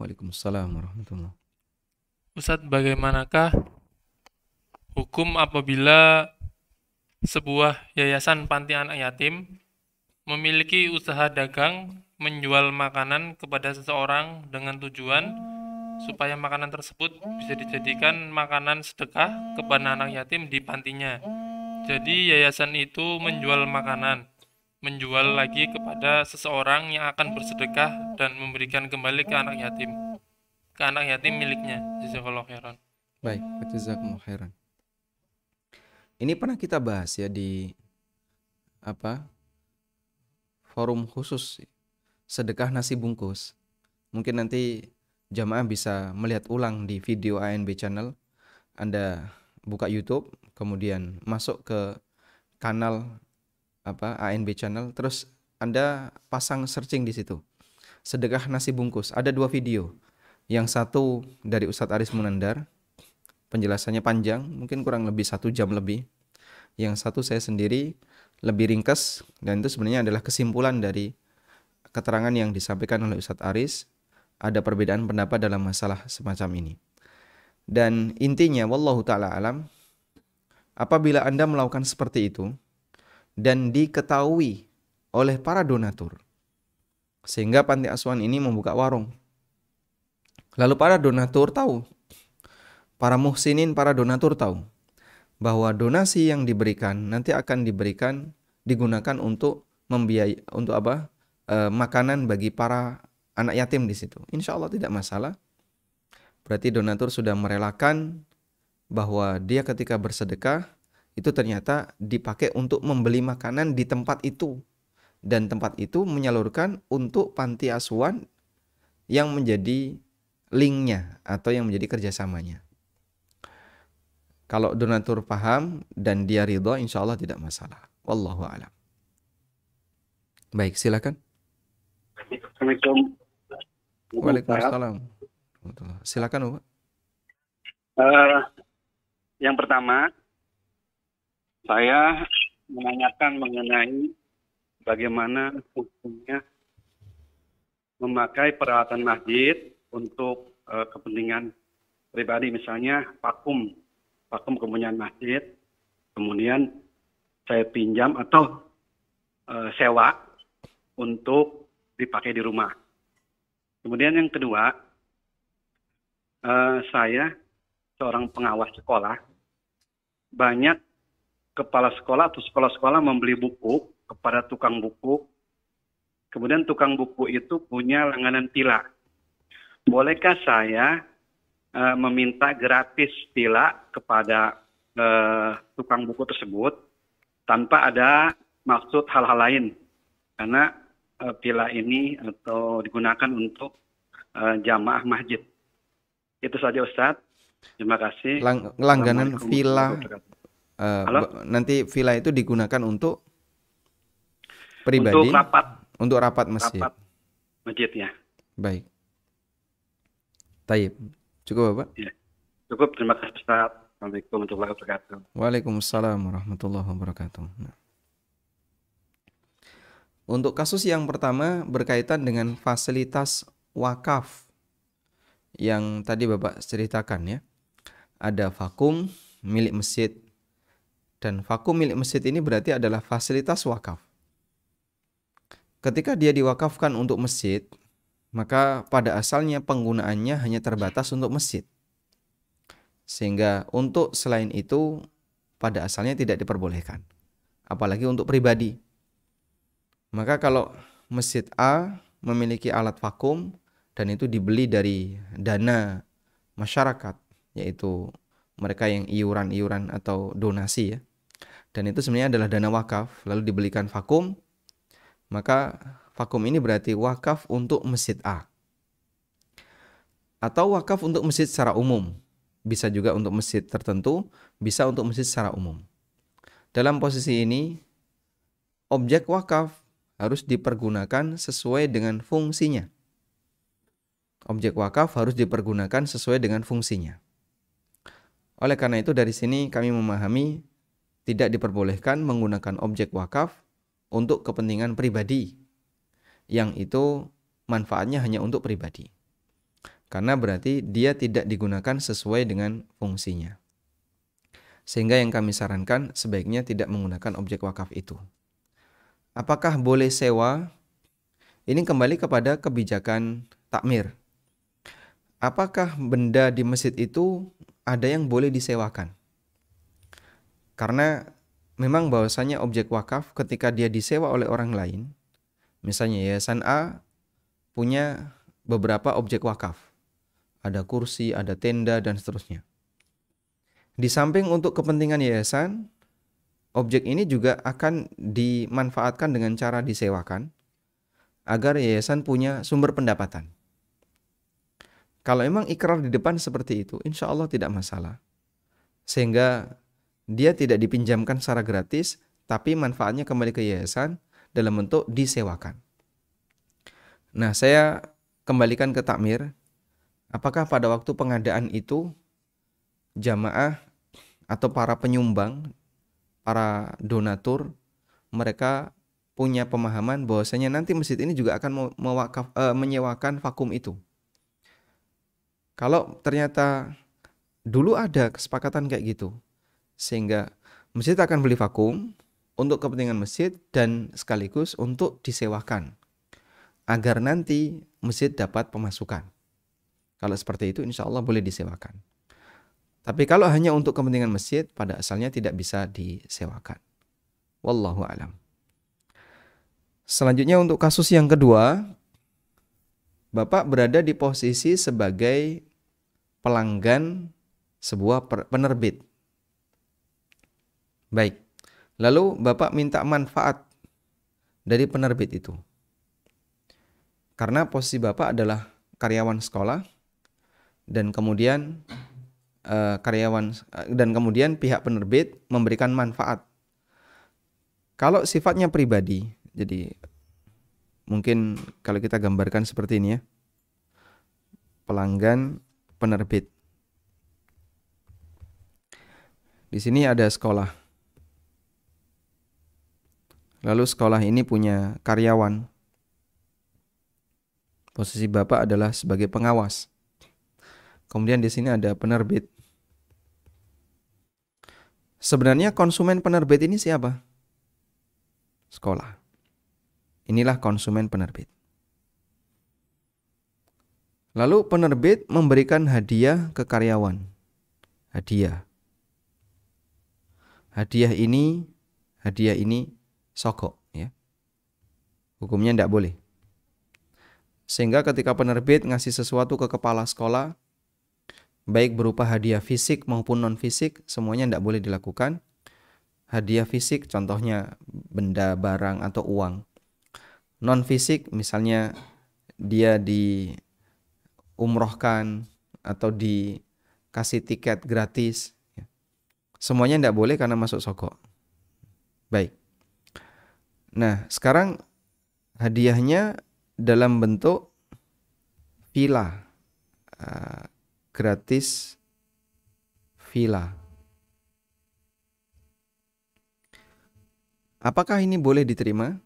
Waalaikumsalam warahmatullahi Ustaz, bagaimanakah hukum apabila sebuah yayasan panti anak yatim memiliki usaha dagang menjual makanan kepada seseorang dengan tujuan supaya makanan tersebut bisa dijadikan makanan sedekah kepada anak yatim di pantinya. Jadi yayasan itu menjual makanan, menjual lagi kepada seseorang yang akan bersedekah dan memberikan kembali ke anak yatim, ke anak yatim miliknya. Jazakallah khairan. Baik, jazakumullah khairan. Ini pernah kita bahas ya di apa? Forum khusus sedekah nasi bungkus. Mungkin nanti jamaah bisa melihat ulang di video ANB channel. Anda buka YouTube, kemudian masuk ke kanal apa ANB channel, terus Anda pasang searching di situ. Sedekah nasi bungkus. Ada dua video. Yang satu dari Ustadz Aris Munandar, penjelasannya panjang, mungkin kurang lebih satu jam lebih. Yang satu saya sendiri lebih ringkas dan itu sebenarnya adalah kesimpulan dari keterangan yang disampaikan oleh Ustadz Aris ada perbedaan pendapat dalam masalah semacam ini. Dan intinya wallahu taala alam apabila Anda melakukan seperti itu dan diketahui oleh para donatur sehingga panti asuhan ini membuka warung. Lalu para donatur tahu, para muhsinin, para donatur tahu bahwa donasi yang diberikan nanti akan diberikan digunakan untuk membiayai untuk apa? E, makanan bagi para anak yatim di situ. Insya Allah tidak masalah. Berarti donatur sudah merelakan bahwa dia ketika bersedekah itu ternyata dipakai untuk membeli makanan di tempat itu. Dan tempat itu menyalurkan untuk panti asuhan yang menjadi linknya atau yang menjadi kerjasamanya. Kalau donatur paham dan dia ridho, insya Allah tidak masalah. Wallahu alam. Baik, silakan. Waalaikumsalam. Silakan, Bapak. Uh, yang pertama, saya menanyakan mengenai bagaimana hukumnya memakai peralatan masjid untuk uh, kepentingan pribadi, misalnya vakum, vakum kemudian masjid, kemudian saya pinjam atau uh, sewa untuk dipakai di rumah kemudian yang kedua eh, saya seorang pengawas sekolah banyak kepala sekolah atau sekolah-sekolah membeli buku kepada tukang buku kemudian tukang buku itu punya langganan tila bolehkah saya e, meminta gratis tila kepada e, tukang buku tersebut tanpa ada maksud hal-hal lain karena Eh, pila ini atau digunakan untuk eh, jamaah masjid. Itu saja Ustadz. Terima kasih. Lang langganan villa uh, nanti villa itu digunakan untuk pribadi untuk rapat untuk rapat masjid. Rapat masjid ya. Baik. Taib. Cukup Bapak? Ya. Cukup. Terima kasih Ustaz. Assalamualaikum warahmatullahi wabarakatuh. Waalaikumsalam warahmatullahi wabarakatuh. Nah. Untuk kasus yang pertama berkaitan dengan fasilitas wakaf yang tadi Bapak ceritakan ya. Ada vakum milik masjid dan vakum milik masjid ini berarti adalah fasilitas wakaf. Ketika dia diwakafkan untuk masjid, maka pada asalnya penggunaannya hanya terbatas untuk masjid. Sehingga untuk selain itu pada asalnya tidak diperbolehkan. Apalagi untuk pribadi. Maka kalau masjid A memiliki alat vakum dan itu dibeli dari dana masyarakat yaitu mereka yang iuran-iuran atau donasi ya. Dan itu sebenarnya adalah dana wakaf lalu dibelikan vakum. Maka vakum ini berarti wakaf untuk masjid A. Atau wakaf untuk masjid secara umum. Bisa juga untuk masjid tertentu, bisa untuk masjid secara umum. Dalam posisi ini objek wakaf harus dipergunakan sesuai dengan fungsinya. Objek wakaf harus dipergunakan sesuai dengan fungsinya. Oleh karena itu dari sini kami memahami tidak diperbolehkan menggunakan objek wakaf untuk kepentingan pribadi yang itu manfaatnya hanya untuk pribadi. Karena berarti dia tidak digunakan sesuai dengan fungsinya. Sehingga yang kami sarankan sebaiknya tidak menggunakan objek wakaf itu apakah boleh sewa? Ini kembali kepada kebijakan takmir. Apakah benda di masjid itu ada yang boleh disewakan? Karena memang bahwasanya objek wakaf ketika dia disewa oleh orang lain, misalnya yayasan A punya beberapa objek wakaf. Ada kursi, ada tenda dan seterusnya. Di samping untuk kepentingan yayasan, objek ini juga akan dimanfaatkan dengan cara disewakan agar yayasan punya sumber pendapatan. Kalau memang ikrar di depan seperti itu, insya Allah tidak masalah. Sehingga dia tidak dipinjamkan secara gratis, tapi manfaatnya kembali ke yayasan dalam bentuk disewakan. Nah, saya kembalikan ke takmir. Apakah pada waktu pengadaan itu jamaah atau para penyumbang para donatur mereka punya pemahaman bahwasanya nanti masjid ini juga akan mewakaf, e, menyewakan vakum itu. Kalau ternyata dulu ada kesepakatan kayak gitu, sehingga masjid akan beli vakum untuk kepentingan masjid dan sekaligus untuk disewakan agar nanti masjid dapat pemasukan. Kalau seperti itu, insya Allah boleh disewakan. Tapi kalau hanya untuk kepentingan masjid, pada asalnya tidak bisa disewakan. Wallahu alam. Selanjutnya untuk kasus yang kedua, Bapak berada di posisi sebagai pelanggan sebuah penerbit. Baik. Lalu Bapak minta manfaat dari penerbit itu. Karena posisi Bapak adalah karyawan sekolah dan kemudian Eh, karyawan eh, dan kemudian pihak penerbit memberikan manfaat. Kalau sifatnya pribadi, jadi mungkin kalau kita gambarkan seperti ini ya. Pelanggan penerbit. Di sini ada sekolah. Lalu sekolah ini punya karyawan. Posisi Bapak adalah sebagai pengawas. Kemudian di sini ada penerbit. Sebenarnya konsumen penerbit ini siapa? Sekolah. Inilah konsumen penerbit. Lalu penerbit memberikan hadiah ke karyawan. Hadiah. Hadiah ini, hadiah ini sogok ya. Hukumnya tidak boleh. Sehingga ketika penerbit ngasih sesuatu ke kepala sekolah, baik berupa hadiah fisik maupun non fisik semuanya tidak boleh dilakukan hadiah fisik contohnya benda barang atau uang non fisik misalnya dia di umrohkan atau dikasih tiket gratis ya. semuanya tidak boleh karena masuk soko baik nah sekarang hadiahnya dalam bentuk villa ah, gratis villa. Apakah ini boleh diterima?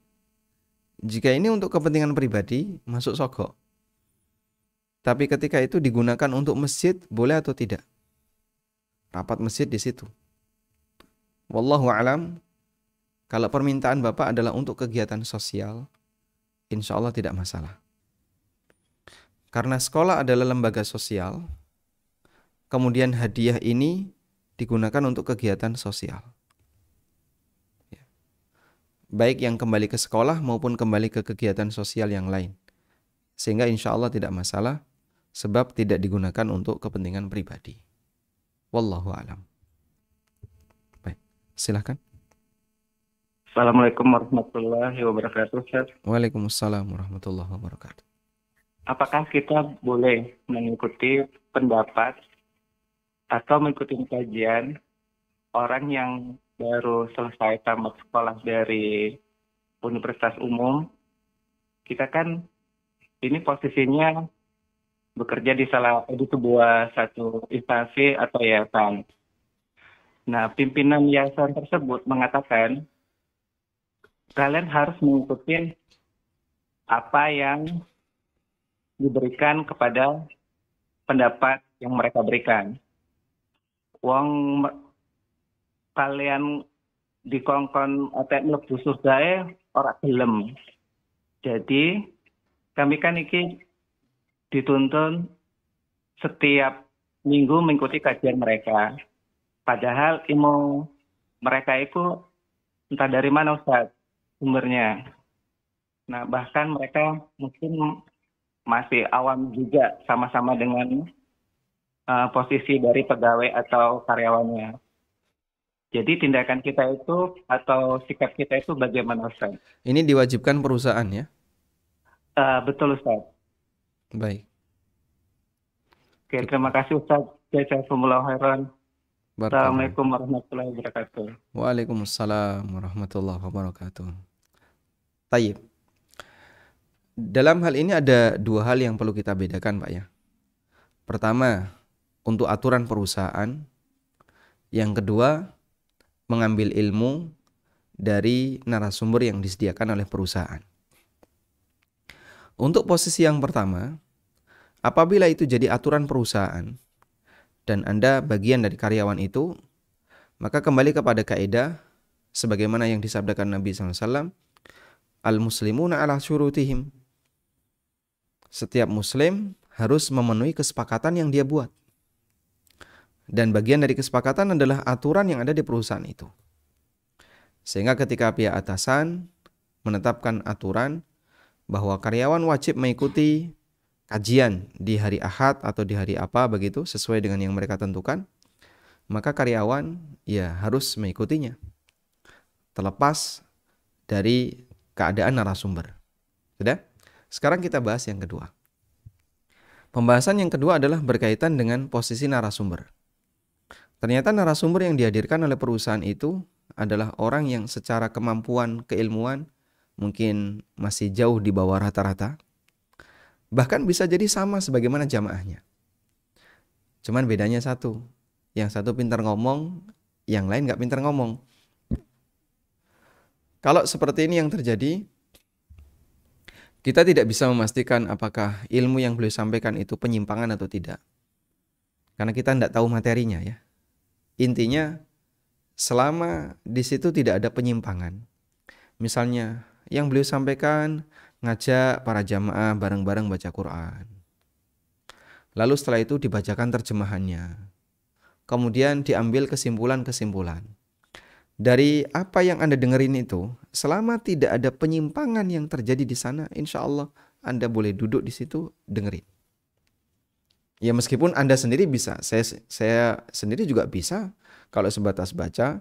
Jika ini untuk kepentingan pribadi, masuk sogok. Tapi ketika itu digunakan untuk masjid, boleh atau tidak? Rapat masjid di situ. Wallahu alam. Kalau permintaan Bapak adalah untuk kegiatan sosial, insya Allah tidak masalah. Karena sekolah adalah lembaga sosial, kemudian hadiah ini digunakan untuk kegiatan sosial. Ya. Baik yang kembali ke sekolah maupun kembali ke kegiatan sosial yang lain. Sehingga insya Allah tidak masalah sebab tidak digunakan untuk kepentingan pribadi. Wallahu alam. Baik, silahkan. Assalamualaikum warahmatullahi wabarakatuh, Ustaz. Waalaikumsalam warahmatullahi wabarakatuh. Apakah kita boleh mengikuti pendapat atau mengikuti kajian orang yang baru selesai tamat sekolah dari universitas umum, kita kan ini posisinya bekerja di salah di sebuah satu instansi atau yayasan. Nah, pimpinan yayasan tersebut mengatakan kalian harus mengikuti apa yang diberikan kepada pendapat yang mereka berikan wong kalian dikongkon otak mlebu surgae orang gelem. Jadi kami kan iki dituntun setiap minggu mengikuti kajian mereka. Padahal ilmu mereka itu entah dari mana Ustaz sumbernya. Nah bahkan mereka mungkin masih awam juga sama-sama dengan uh, posisi dari pegawai atau karyawannya. Jadi tindakan kita itu atau sikap kita itu bagaimana Ustaz? Ini diwajibkan perusahaan ya? Uh, betul Ustaz. Baik. Oke, terima kasih Ustaz. Assalamualaikum warahmatullahi wabarakatuh. Waalaikumsalam warahmatullahi wabarakatuh. Tayyip. Dalam hal ini ada dua hal yang perlu kita bedakan Pak ya. Pertama, untuk aturan perusahaan. Yang kedua, mengambil ilmu dari narasumber yang disediakan oleh perusahaan. Untuk posisi yang pertama, apabila itu jadi aturan perusahaan dan Anda bagian dari karyawan itu, maka kembali kepada kaidah sebagaimana yang disabdakan Nabi SAW, al-muslimuna ala syurutihim. Setiap muslim harus memenuhi kesepakatan yang dia buat. Dan bagian dari kesepakatan adalah aturan yang ada di perusahaan itu. Sehingga ketika pihak atasan menetapkan aturan bahwa karyawan wajib mengikuti kajian di hari Ahad atau di hari apa begitu sesuai dengan yang mereka tentukan, maka karyawan ya harus mengikutinya. Terlepas dari keadaan narasumber. Sudah? Sekarang kita bahas yang kedua. Pembahasan yang kedua adalah berkaitan dengan posisi narasumber. Ternyata narasumber yang dihadirkan oleh perusahaan itu adalah orang yang secara kemampuan keilmuan mungkin masih jauh di bawah rata-rata. Bahkan bisa jadi sama sebagaimana jamaahnya. Cuman bedanya satu. Yang satu pintar ngomong, yang lain gak pintar ngomong. Kalau seperti ini yang terjadi, kita tidak bisa memastikan apakah ilmu yang beliau sampaikan itu penyimpangan atau tidak. Karena kita tidak tahu materinya ya. Intinya selama di situ tidak ada penyimpangan. Misalnya yang beliau sampaikan ngajak para jamaah bareng-bareng baca Quran. Lalu setelah itu dibacakan terjemahannya. Kemudian diambil kesimpulan-kesimpulan. Dari apa yang Anda dengerin itu, selama tidak ada penyimpangan yang terjadi di sana, insya Allah Anda boleh duduk di situ dengerin. Ya meskipun Anda sendiri bisa, saya saya sendiri juga bisa kalau sebatas baca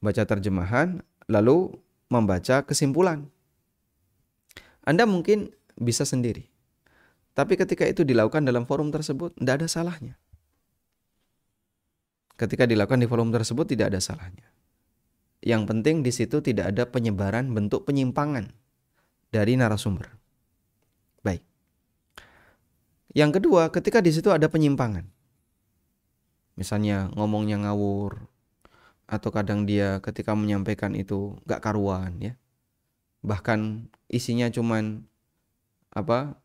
baca terjemahan lalu membaca kesimpulan. Anda mungkin bisa sendiri. Tapi ketika itu dilakukan dalam forum tersebut, tidak ada salahnya. Ketika dilakukan di forum tersebut, tidak ada salahnya. Yang penting di situ tidak ada penyebaran bentuk penyimpangan dari narasumber. Yang kedua, ketika di situ ada penyimpangan. Misalnya ngomongnya ngawur atau kadang dia ketika menyampaikan itu gak karuan ya. Bahkan isinya cuman apa?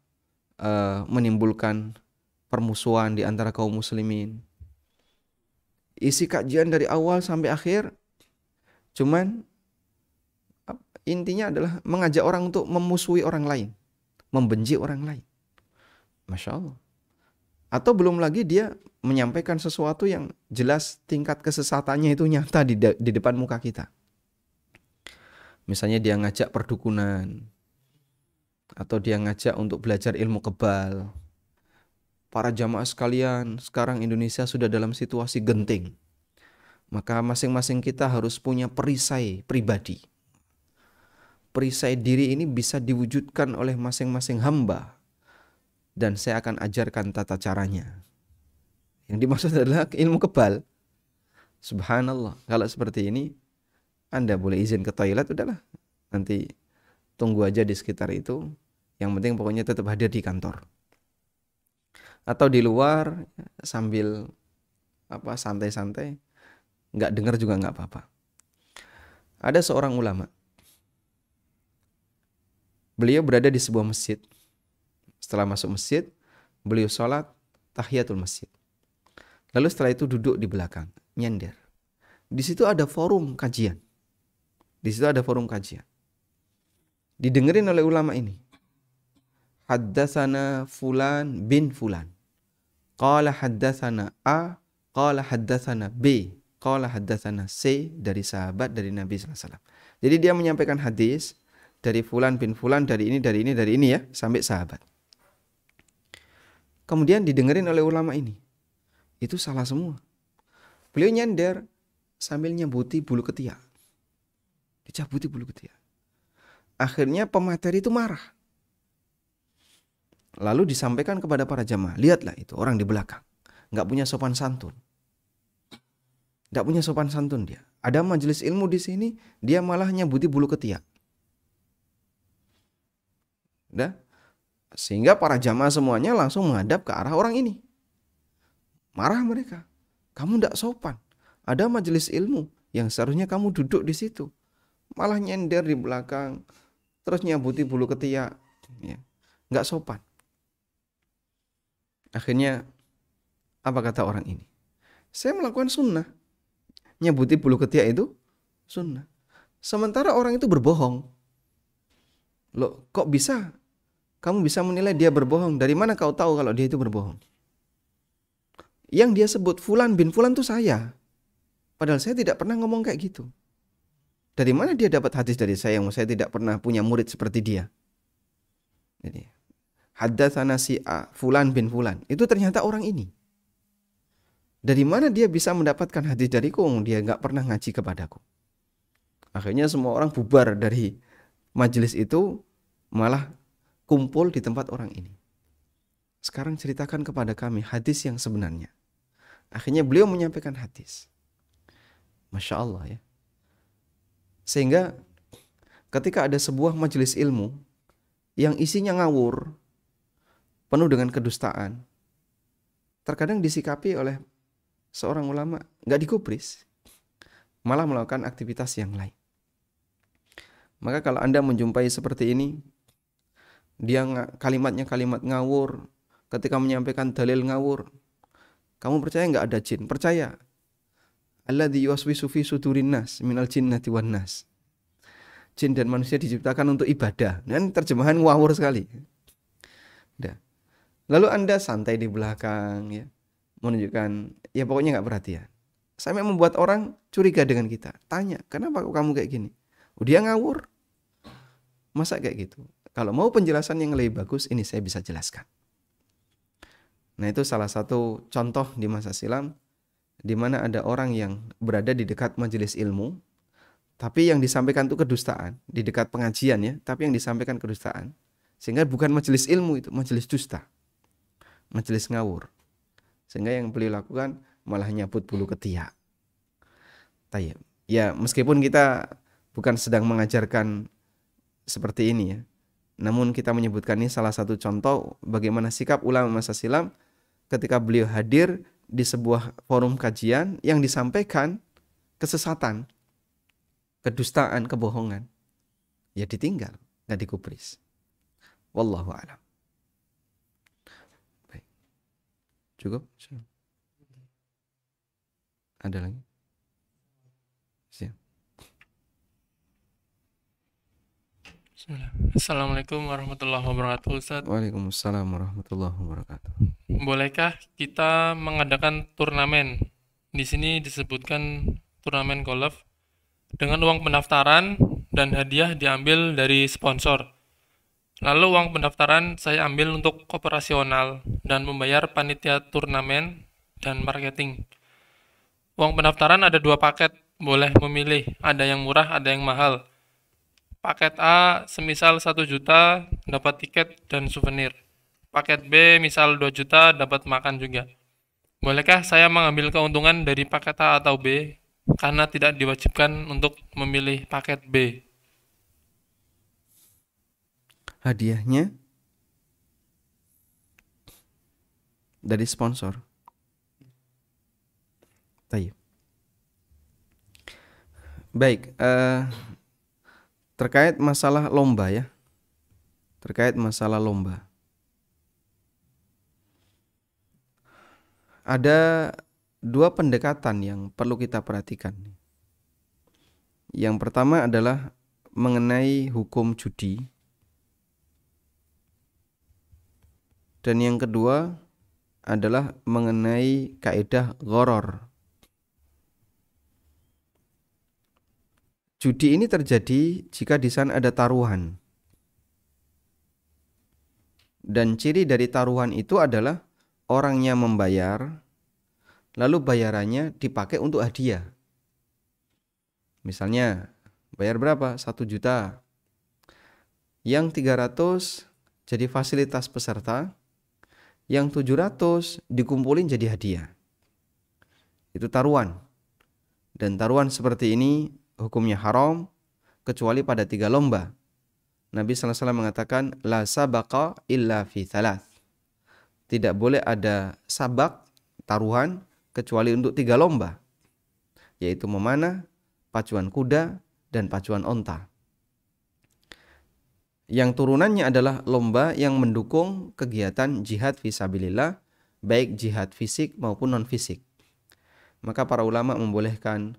Uh, menimbulkan permusuhan di antara kaum muslimin. Isi kajian dari awal sampai akhir cuman intinya adalah mengajak orang untuk memusuhi orang lain, membenci orang lain. Masya Allah. Atau belum lagi dia menyampaikan sesuatu yang jelas tingkat kesesatannya itu nyata di, de di depan muka kita. Misalnya dia ngajak perdukunan. Atau dia ngajak untuk belajar ilmu kebal. Para jamaah sekalian, sekarang Indonesia sudah dalam situasi genting. Maka masing-masing kita harus punya perisai pribadi. Perisai diri ini bisa diwujudkan oleh masing-masing hamba dan saya akan ajarkan tata caranya. Yang dimaksud adalah ilmu kebal. Subhanallah. Kalau seperti ini Anda boleh izin ke toilet udahlah. Nanti tunggu aja di sekitar itu. Yang penting pokoknya tetap hadir di kantor. Atau di luar sambil apa santai-santai nggak dengar juga nggak apa-apa. Ada seorang ulama. Beliau berada di sebuah masjid setelah masuk masjid, beliau sholat tahiyatul masjid. Lalu setelah itu duduk di belakang, nyender. Di situ ada forum kajian. Di situ ada forum kajian. Didengerin oleh ulama ini. Haddasana fulan bin fulan. Qala haddasana A, qala haddasana B, qala haddasana C dari sahabat dari Nabi SAW. Jadi dia menyampaikan hadis dari fulan bin fulan, dari ini, dari ini, dari ini ya, sampai sahabat kemudian didengerin oleh ulama ini. Itu salah semua. Beliau nyender sambil nyebuti bulu ketiak. Dicabuti bulu ketiak. Akhirnya pemateri itu marah. Lalu disampaikan kepada para jamaah, lihatlah itu orang di belakang. Nggak punya sopan santun. Nggak punya sopan santun dia. Ada majelis ilmu di sini, dia malah nyebuti bulu ketiak. Dah? Sehingga para jamaah semuanya langsung menghadap ke arah orang ini. Marah mereka. Kamu tidak sopan. Ada majelis ilmu yang seharusnya kamu duduk di situ. Malah nyender di belakang. Terus nyabuti bulu ketiak. Ya. Nggak sopan. Akhirnya apa kata orang ini? Saya melakukan sunnah. Nyabuti bulu ketiak itu sunnah. Sementara orang itu berbohong. Loh, kok bisa kamu bisa menilai dia berbohong. Dari mana kau tahu kalau dia itu berbohong? Yang dia sebut Fulan bin Fulan itu saya. Padahal saya tidak pernah ngomong kayak gitu. Dari mana dia dapat hadis dari saya yang saya tidak pernah punya murid seperti dia? Jadi, haddatsana si'a fulan bin fulan. Itu ternyata orang ini. Dari mana dia bisa mendapatkan hadis dariku? Dia nggak pernah ngaji kepadaku. Akhirnya semua orang bubar dari majelis itu, malah kumpul di tempat orang ini. Sekarang ceritakan kepada kami hadis yang sebenarnya. Akhirnya beliau menyampaikan hadis. Masya Allah ya. Sehingga ketika ada sebuah majelis ilmu yang isinya ngawur, penuh dengan kedustaan, terkadang disikapi oleh seorang ulama, nggak dikubris, malah melakukan aktivitas yang lain. Maka kalau Anda menjumpai seperti ini, dia kalimatnya kalimat ngawur ketika menyampaikan dalil ngawur kamu percaya nggak ada jin percaya Allah yuwaswisu sufi sudurinas nas minal jinnati wan nas jin dan manusia diciptakan untuk ibadah dan terjemahan ngawur sekali lalu anda santai di belakang ya menunjukkan ya pokoknya nggak perhatian sampai membuat orang curiga dengan kita tanya kenapa kamu kayak gini oh, dia ngawur masa kayak gitu kalau mau penjelasan yang lebih bagus, ini saya bisa jelaskan. Nah itu salah satu contoh di masa silam di mana ada orang yang berada di dekat majelis ilmu, tapi yang disampaikan itu kedustaan, di dekat pengajian ya, tapi yang disampaikan kedustaan. Sehingga bukan majelis ilmu itu, majelis dusta. Majelis ngawur. Sehingga yang beliau lakukan malah nyabut bulu ketiak. Tayyip. Ya, meskipun kita bukan sedang mengajarkan seperti ini ya. Namun kita menyebutkan ini salah satu contoh bagaimana sikap ulama masa silam ketika beliau hadir di sebuah forum kajian yang disampaikan kesesatan, kedustaan, kebohongan. Ya ditinggal, nggak dikupris. Wallahu alam. Baik. Cukup? Ada lagi? Assalamualaikum warahmatullahi wabarakatuh Ustaz. Waalaikumsalam warahmatullahi wabarakatuh. Bolehkah kita mengadakan turnamen? Di sini disebutkan turnamen golf dengan uang pendaftaran dan hadiah diambil dari sponsor. Lalu uang pendaftaran saya ambil untuk operasional dan membayar panitia turnamen dan marketing. Uang pendaftaran ada dua paket, boleh memilih, ada yang murah, ada yang mahal Paket A semisal 1 juta dapat tiket dan souvenir. Paket B misal 2 juta dapat makan juga. Bolehkah saya mengambil keuntungan dari paket A atau B karena tidak diwajibkan untuk memilih paket B? Hadiahnya dari sponsor. Baik, uh, terkait masalah lomba ya. Terkait masalah lomba. Ada dua pendekatan yang perlu kita perhatikan. Yang pertama adalah mengenai hukum judi. Dan yang kedua adalah mengenai kaedah goror. Judi ini terjadi jika di sana ada taruhan. Dan ciri dari taruhan itu adalah orangnya membayar, lalu bayarannya dipakai untuk hadiah. Misalnya, bayar berapa? Satu juta. Yang 300 jadi fasilitas peserta, yang 700 dikumpulin jadi hadiah. Itu taruhan. Dan taruhan seperti ini hukumnya haram kecuali pada tiga lomba. Nabi SAW mengatakan la sabaqa illa fi thalath. Tidak boleh ada sabak taruhan kecuali untuk tiga lomba yaitu memanah, pacuan kuda, dan pacuan onta. Yang turunannya adalah lomba yang mendukung kegiatan jihad visabilillah, baik jihad fisik maupun non-fisik. Maka para ulama membolehkan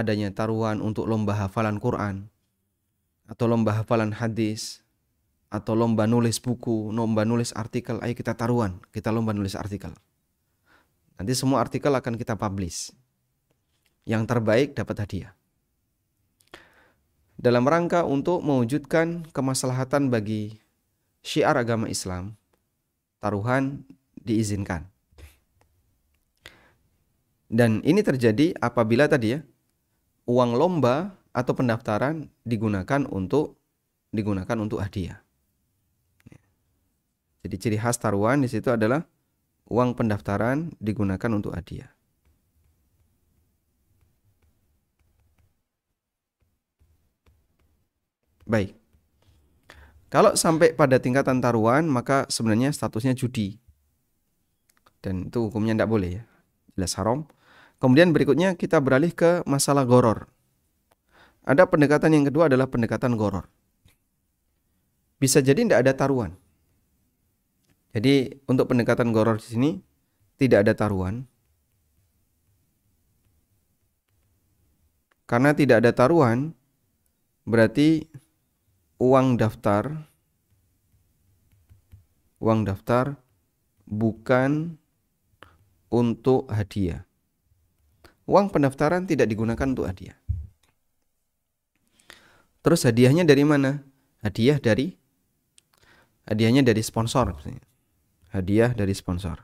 adanya taruhan untuk lomba hafalan Quran atau lomba hafalan hadis atau lomba nulis buku, lomba nulis artikel, ayo kita taruhan, kita lomba nulis artikel. Nanti semua artikel akan kita publish. Yang terbaik dapat hadiah. Dalam rangka untuk mewujudkan kemaslahatan bagi syiar agama Islam, taruhan diizinkan. Dan ini terjadi apabila tadi ya, uang lomba atau pendaftaran digunakan untuk digunakan untuk hadiah. Jadi ciri khas taruhan di situ adalah uang pendaftaran digunakan untuk hadiah. Baik. Kalau sampai pada tingkatan taruhan maka sebenarnya statusnya judi. Dan itu hukumnya tidak boleh ya. Jelas haram Kemudian berikutnya kita beralih ke masalah goror. Ada pendekatan yang kedua adalah pendekatan goror. Bisa jadi tidak ada taruhan. Jadi untuk pendekatan goror di sini tidak ada taruhan. Karena tidak ada taruhan, berarti uang daftar uang daftar bukan untuk hadiah uang pendaftaran tidak digunakan untuk hadiah. Terus hadiahnya dari mana? Hadiah dari hadiahnya dari sponsor Hadiah dari sponsor.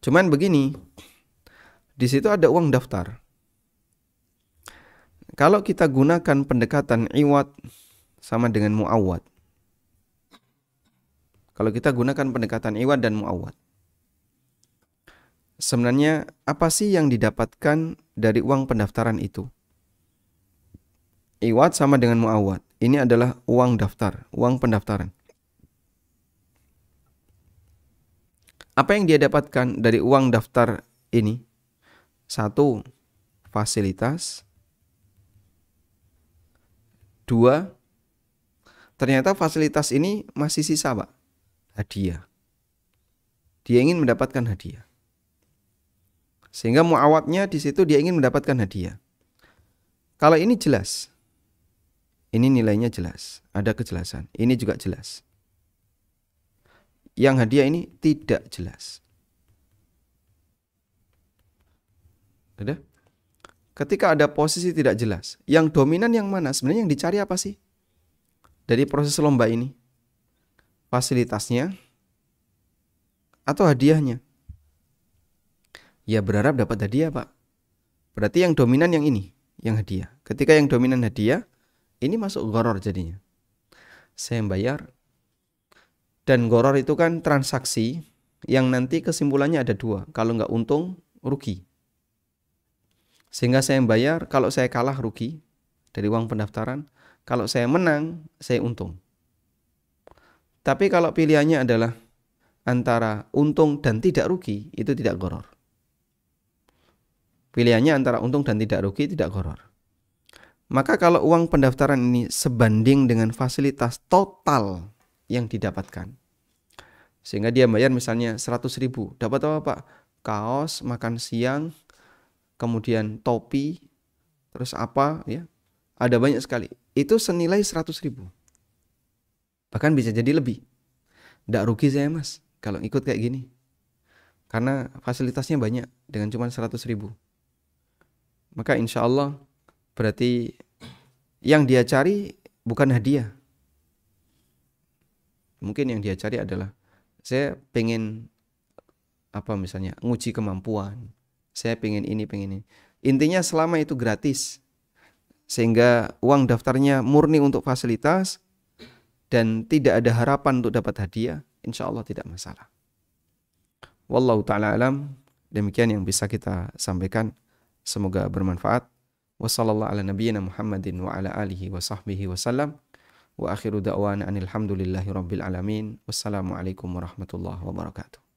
Cuman begini, di situ ada uang daftar. Kalau kita gunakan pendekatan iwat sama dengan muawat, kalau kita gunakan pendekatan Iwat dan Muawat, Sebenarnya apa sih yang didapatkan dari uang pendaftaran itu? Iwat sama dengan Muawat. Ini adalah uang daftar, uang pendaftaran. Apa yang dia dapatkan dari uang daftar ini? Satu, fasilitas. Dua, ternyata fasilitas ini masih sisa, Pak hadiah. Dia ingin mendapatkan hadiah. Sehingga muawatnya di situ dia ingin mendapatkan hadiah. Kalau ini jelas, ini nilainya jelas, ada kejelasan. Ini juga jelas. Yang hadiah ini tidak jelas. Ada? Ketika ada posisi tidak jelas, yang dominan yang mana? Sebenarnya yang dicari apa sih? Dari proses lomba ini? fasilitasnya atau hadiahnya? Ya berharap dapat hadiah pak. Berarti yang dominan yang ini, yang hadiah. Ketika yang dominan hadiah, ini masuk goror jadinya. Saya bayar. Dan goror itu kan transaksi yang nanti kesimpulannya ada dua. Kalau nggak untung, rugi. Sehingga saya bayar, kalau saya kalah rugi dari uang pendaftaran. Kalau saya menang, saya untung. Tapi kalau pilihannya adalah antara untung dan tidak rugi, itu tidak goror. Pilihannya antara untung dan tidak rugi tidak goror. Maka kalau uang pendaftaran ini sebanding dengan fasilitas total yang didapatkan. Sehingga dia bayar misalnya 100 ribu. Dapat apa Pak? Kaos, makan siang, kemudian topi, terus apa ya. Ada banyak sekali. Itu senilai 100 ribu Bahkan bisa jadi lebih. Tidak rugi saya mas kalau ikut kayak gini. Karena fasilitasnya banyak dengan cuma 100 ribu. Maka insya Allah berarti yang dia cari bukan hadiah. Mungkin yang dia cari adalah saya pengen apa misalnya nguji kemampuan. Saya pengen ini, pengen ini. Intinya selama itu gratis sehingga uang daftarnya murni untuk fasilitas dan tidak ada harapan untuk dapat hadiah, insya Allah tidak masalah. Wallahu ta'ala alam, demikian yang bisa kita sampaikan. Semoga bermanfaat. ala Muhammadin wa ala alihi wa sahbihi Wa akhiru da'wana anilhamdulillahi rabbil alamin. Wassalamualaikum warahmatullahi wabarakatuh.